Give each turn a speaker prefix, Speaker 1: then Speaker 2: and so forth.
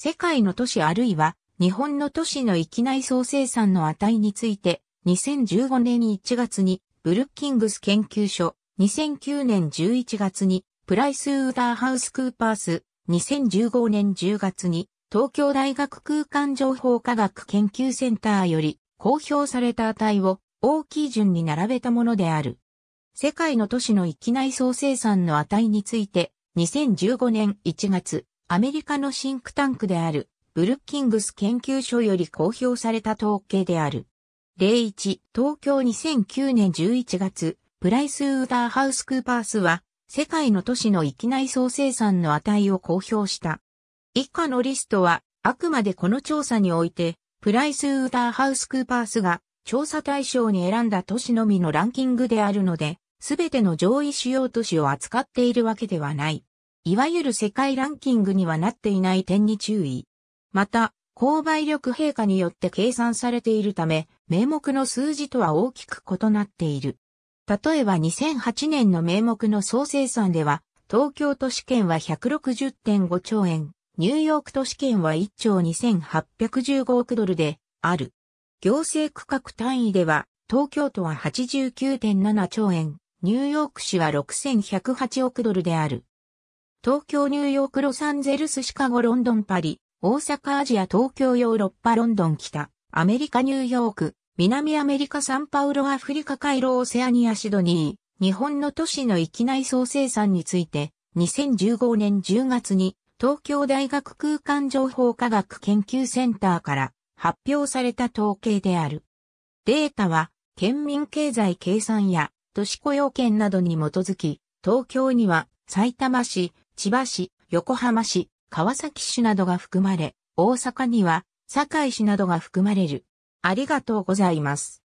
Speaker 1: 世界の都市あるいは日本の都市の域内総生産の値について、2015年1月にブルッキングス研究所、2009年11月にプライスウーダーハウスクーパース、2015年10月に東京大学空間情報科学研究センターより公表された値を大きい順に並べたものである。世界の都市の域内総生産の値について、2015年1月、アメリカのシンクタンクである、ブルッキングス研究所より公表された統計である。01、東京2009年11月、プライスウーターハウスクーパースは、世界の都市の域内総生産の値を公表した。以下のリストは、あくまでこの調査において、プライスウーターハウスクーパースが調査対象に選んだ都市のみのランキングであるので、すべての上位主要都市を扱っているわけではない。いわゆる世界ランキングにはなっていない点に注意。また、購買力陛下によって計算されているため、名目の数字とは大きく異なっている。例えば2008年の名目の総生産では、東京都市圏は160.5兆円、ニューヨーク都市圏は1兆2815億ドルである。行政区画単位では、東京都は89.7兆円、ニューヨーク市は6108億ドルである。東京、ニューヨーク、ロサンゼルス、シカゴ、ロンドン、パリ、大阪、アジア、東京、ヨーロッパ、ロンドン、北、アメリカ、ニューヨーク、南アメリカ、サンパウロ、アフリカ、カイロ、オセアニア、シドニー、日本の都市の域内総生産について、2015年10月に、東京大学空間情報科学研究センターから発表された統計である。データは、県民経済計算や都市雇用権などに基づき、東京には埼玉市、千葉市、横浜市、川崎市などが含まれ、大阪には、堺市などが含まれる。ありがとうございます。